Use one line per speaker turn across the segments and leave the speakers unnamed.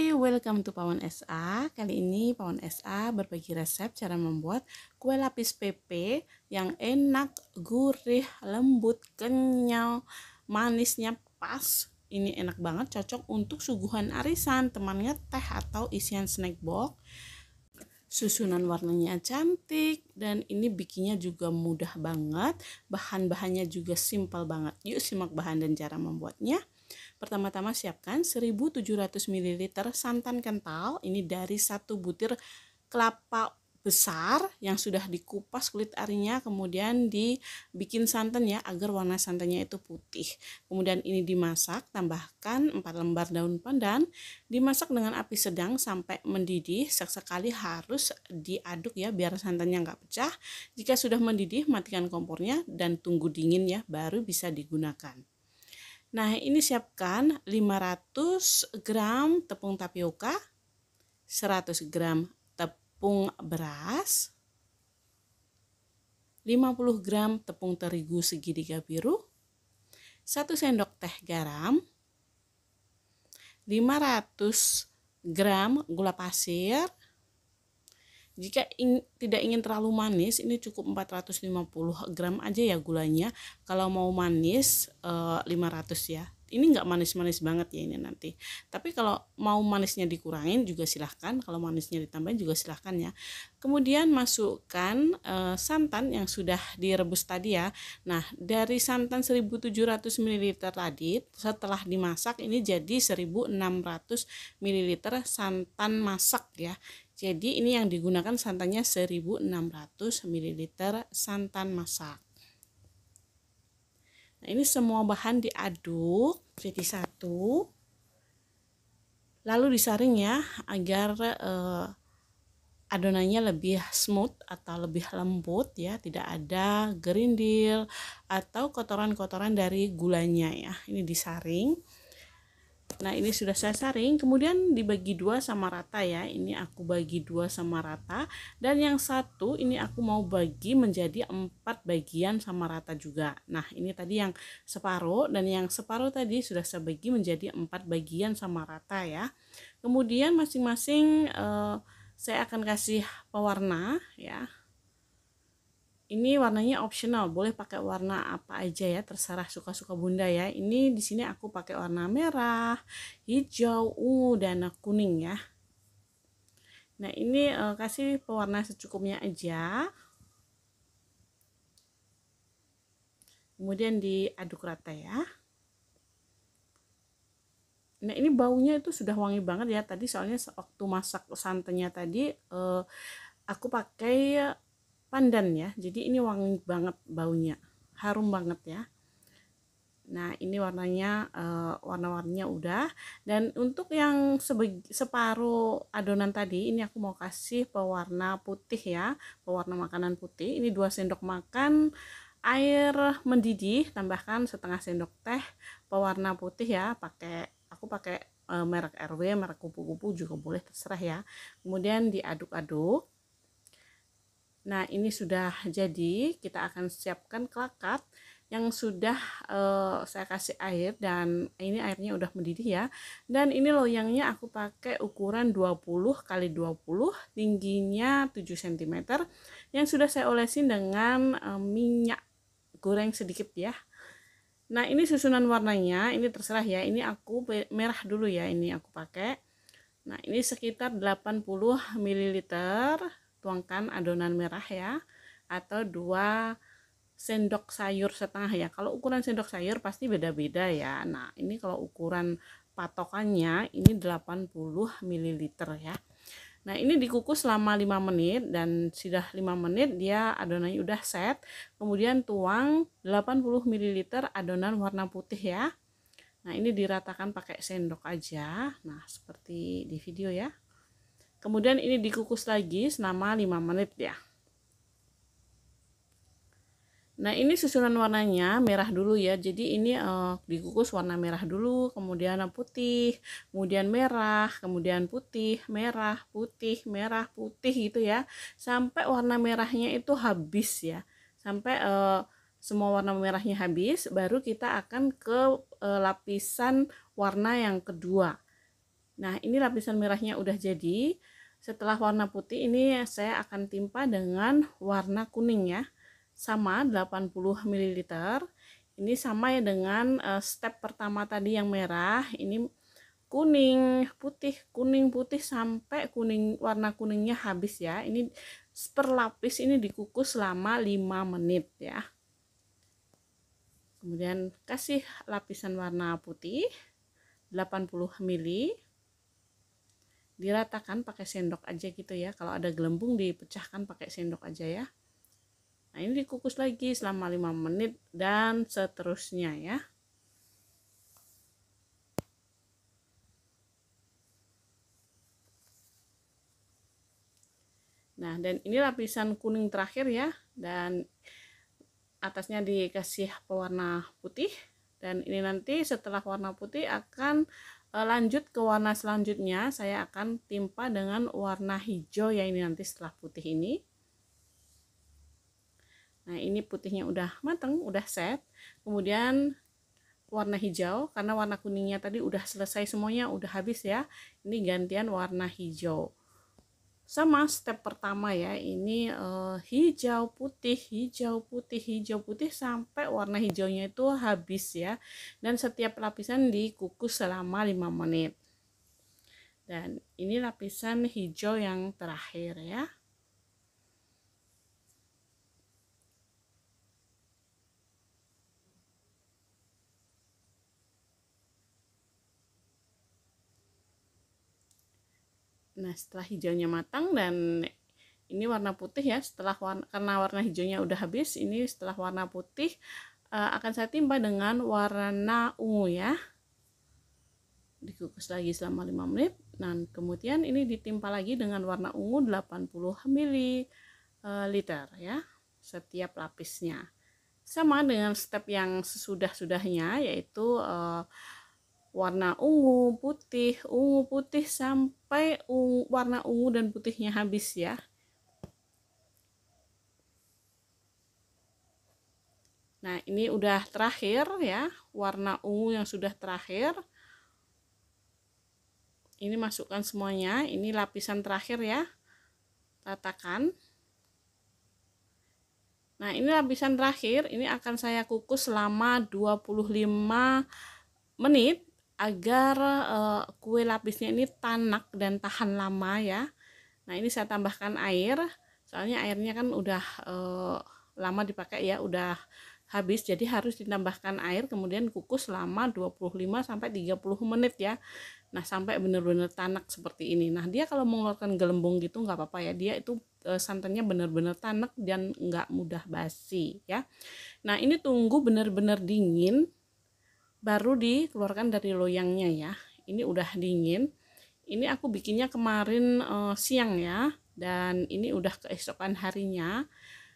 Hai, welcome to Pawon SA. Kali ini Pawon SA berbagi resep cara membuat kue lapis PP yang enak, gurih, lembut, kenyal, manisnya pas. Ini enak banget, cocok untuk suguhan arisan, temannya teh atau isian snack box. Susunan warnanya cantik dan ini bikinnya juga mudah banget. Bahan-bahannya juga simpel banget. Yuk simak bahan dan cara membuatnya. Pertama-tama siapkan 1700 ml santan kental, ini dari satu butir kelapa besar yang sudah dikupas kulit arinya kemudian dibikin santan ya agar warna santannya itu putih kemudian ini dimasak tambahkan 4 lembar daun pandan dimasak dengan api sedang sampai mendidih sekali harus diaduk ya biar santannya nggak pecah jika sudah mendidih matikan kompornya dan tunggu dingin ya baru bisa digunakan Nah, ini siapkan 500 gram tepung tapioka, 100 gram tepung beras, 50 gram tepung terigu segitiga biru, 1 sendok teh garam, 500 gram gula pasir, jika ing, tidak ingin terlalu manis, ini cukup 450 gram aja ya gulanya. Kalau mau manis 500 eh, ya ini nggak manis-manis banget ya ini nanti tapi kalau mau manisnya dikurangin juga silahkan kalau manisnya ditambahin juga silahkan ya kemudian masukkan e, santan yang sudah direbus tadi ya nah dari santan 1700 ml tadi setelah dimasak ini jadi 1600 ml santan masak ya jadi ini yang digunakan santannya 1600 ml santan masak Nah, ini semua bahan diaduk jadi satu. Lalu disaring ya agar eh, adonannya lebih smooth atau lebih lembut ya, tidak ada gerindil atau kotoran-kotoran dari gulanya ya. Ini disaring. Nah ini sudah saya saring kemudian dibagi dua sama rata ya ini aku bagi dua sama rata dan yang satu ini aku mau bagi menjadi empat bagian sama rata juga Nah ini tadi yang separuh dan yang separuh tadi sudah saya bagi menjadi empat bagian sama rata ya Kemudian masing-masing eh, saya akan kasih pewarna ya ini warnanya optional boleh pakai warna apa aja ya terserah suka-suka bunda ya ini di sini aku pakai warna merah hijau ungu dan kuning ya nah ini uh, kasih pewarna secukupnya aja kemudian diaduk rata ya Nah ini baunya itu sudah wangi banget ya tadi soalnya waktu masak santannya tadi uh, aku pakai pandan ya jadi ini wangi banget baunya harum banget ya nah ini warnanya uh, eh, warna-warnanya udah dan untuk yang separuh adonan tadi ini aku mau kasih pewarna putih ya pewarna makanan putih ini 2 sendok makan air mendidih tambahkan setengah sendok teh pewarna putih ya pakai aku pakai uh, merek RW merek kupu-kupu juga boleh terserah ya kemudian diaduk-aduk Nah ini sudah jadi kita akan siapkan kelakat yang sudah uh, saya kasih air dan ini airnya udah mendidih ya dan ini loyangnya aku pakai ukuran 20 kali 20 tingginya 7 cm yang sudah saya olesin dengan uh, minyak goreng sedikit ya nah ini susunan warnanya ini terserah ya ini aku merah dulu ya ini aku pakai nah ini sekitar 80 ml tuangkan adonan merah ya atau dua sendok sayur setengah ya kalau ukuran sendok sayur pasti beda-beda ya nah ini kalau ukuran patokannya ini 80 ml ya Nah ini dikukus selama 5 menit dan sudah 5 menit dia adonannya udah set kemudian tuang 80 ml adonan warna putih ya Nah ini diratakan pakai sendok aja nah seperti di video ya Kemudian ini dikukus lagi selama 5 menit ya. Nah, ini susunan warnanya merah dulu ya. Jadi ini uh, dikukus warna merah dulu, kemudian putih, kemudian merah, kemudian putih, merah, putih, merah, putih gitu ya. Sampai warna merahnya itu habis ya. Sampai uh, semua warna merahnya habis, baru kita akan ke uh, lapisan warna yang kedua. Nah, ini lapisan merahnya udah jadi. Setelah warna putih ini saya akan timpa dengan warna kuning ya. Sama 80 ml. Ini sama ya dengan eh, step pertama tadi yang merah. Ini kuning, putih, kuning, putih sampai kuning warna kuningnya habis ya. Ini per lapis ini dikukus selama 5 menit ya. Kemudian kasih lapisan warna putih 80 ml diratakan pakai sendok aja gitu ya kalau ada gelembung dipecahkan pakai sendok aja ya nah ini dikukus lagi selama 5 menit dan seterusnya ya Nah, dan ini lapisan kuning terakhir ya. Dan atasnya dikasih pewarna putih. Dan ini nanti setelah warna putih akan Eh, lanjut ke warna selanjutnya saya akan timpa dengan warna hijau ya ini nanti setelah putih ini nah ini putihnya udah mateng udah set kemudian warna hijau karena warna kuningnya tadi udah selesai semuanya udah habis ya ini gantian warna hijau sama step pertama ya ini uh, hijau putih hijau putih hijau putih sampai warna hijaunya itu habis ya dan setiap lapisan dikukus selama 5 menit dan ini lapisan hijau yang terakhir ya Nah, setelah hijaunya matang dan ini warna putih ya, setelah warna, karena warna hijaunya udah habis, ini setelah warna putih uh, akan saya timpa dengan warna ungu ya. Dikukus lagi selama 5 menit. Dan kemudian ini ditimpa lagi dengan warna ungu 80 ml eh, ya setiap lapisnya. Sama dengan step yang sesudah-sudahnya yaitu uh, warna ungu, putih, ungu, putih sampai ungu, warna ungu dan putihnya habis ya. Nah, ini udah terakhir ya, warna ungu yang sudah terakhir. Ini masukkan semuanya, ini lapisan terakhir ya. ratakan Nah, ini lapisan terakhir, ini akan saya kukus selama 25 menit agar uh, kue lapisnya ini tanak dan tahan lama ya nah ini saya tambahkan air soalnya airnya kan udah uh, lama dipakai ya udah habis jadi harus ditambahkan air kemudian kukus selama 25 sampai 30 menit ya nah sampai benar-benar tanak seperti ini nah dia kalau mengeluarkan gelembung gitu nggak apa-apa ya dia itu e, santannya benar-benar tanak dan nggak mudah basi ya nah ini tunggu benar-benar dingin baru dikeluarkan dari loyangnya ya ini udah dingin ini aku bikinnya kemarin uh, siang ya dan ini udah keesokan harinya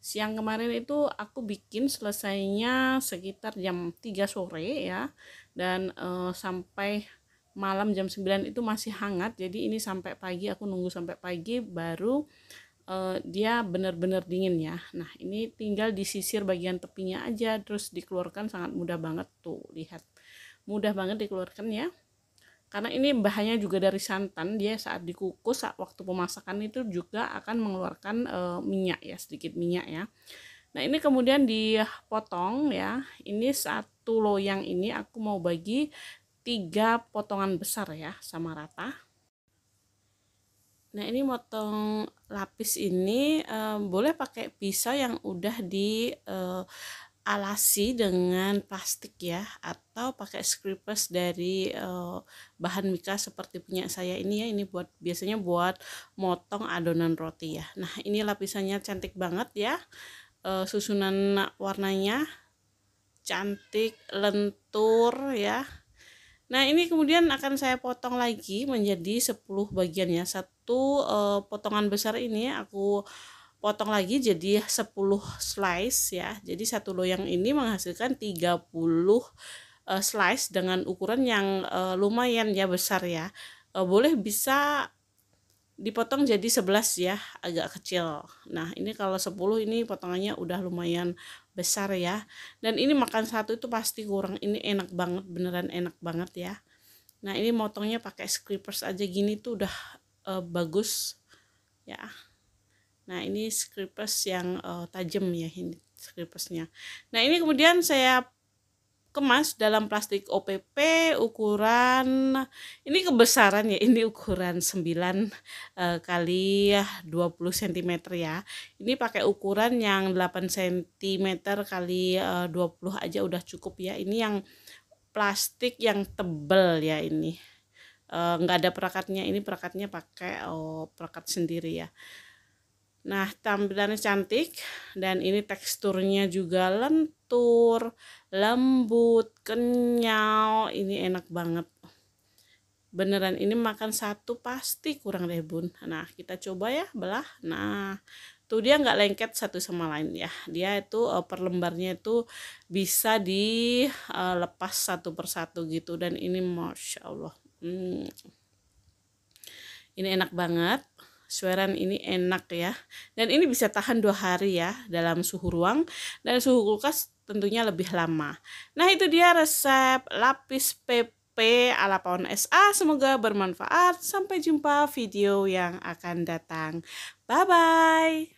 siang kemarin itu aku bikin selesainya sekitar jam 3 sore ya dan uh, sampai malam jam 9 itu masih hangat jadi ini sampai pagi aku nunggu sampai pagi baru uh, dia benar-benar dingin ya nah ini tinggal disisir bagian tepinya aja terus dikeluarkan sangat mudah banget tuh lihat mudah banget dikeluarkan ya karena ini bahannya juga dari santan dia saat dikukus saat waktu pemasakan itu juga akan mengeluarkan e, minyak ya sedikit minyak ya nah ini kemudian dipotong ya ini satu loyang ini aku mau bagi tiga potongan besar ya sama rata nah ini motong lapis ini e, boleh pakai pisau yang udah di e, alasi dengan plastik ya atau pakai scrapers dari uh, bahan mika seperti punya saya ini ya ini buat biasanya buat motong adonan roti ya nah ini lapisannya cantik banget ya uh, susunan warnanya cantik lentur ya nah ini kemudian akan saya potong lagi menjadi 10 bagian ya. satu uh, potongan besar ini aku potong lagi jadi 10 slice ya jadi satu loyang ini menghasilkan 30 eh, slice dengan ukuran yang eh, lumayan ya besar ya eh, boleh bisa dipotong jadi 11 ya agak kecil nah ini kalau 10 ini potongannya udah lumayan besar ya dan ini makan satu itu pasti kurang ini enak banget beneran enak banget ya nah ini motongnya pakai scrapers aja gini tuh udah uh, bagus ya Nah, ini scrapers yang uh, tajam ya ini scrapersnya. Nah, ini kemudian saya kemas dalam plastik OPP ukuran ini kebesaran ya ini ukuran 9 eh, kali kali 20 cm ya ini pakai ukuran yang 8 cm kali eh, dua 20 aja udah cukup ya ini yang plastik yang tebel ya ini nggak ada perakatnya ini perakatnya pakai oh, perakat sendiri ya Nah, tampilannya cantik dan ini teksturnya juga lentur, lembut, kenyal. Ini enak banget. Beneran ini makan satu pasti kurang deh, Bun. Nah, kita coba ya, belah. Nah, tuh dia nggak lengket satu sama lain ya dia itu eh, perlembarnya itu bisa dilepas eh, satu persatu gitu dan ini masya allah hmm. ini enak banget Sweran ini enak ya dan ini bisa tahan dua hari ya dalam suhu ruang dan suhu kulkas tentunya lebih lama nah itu dia resep lapis PP ala pohon SA semoga bermanfaat sampai jumpa video yang akan datang bye bye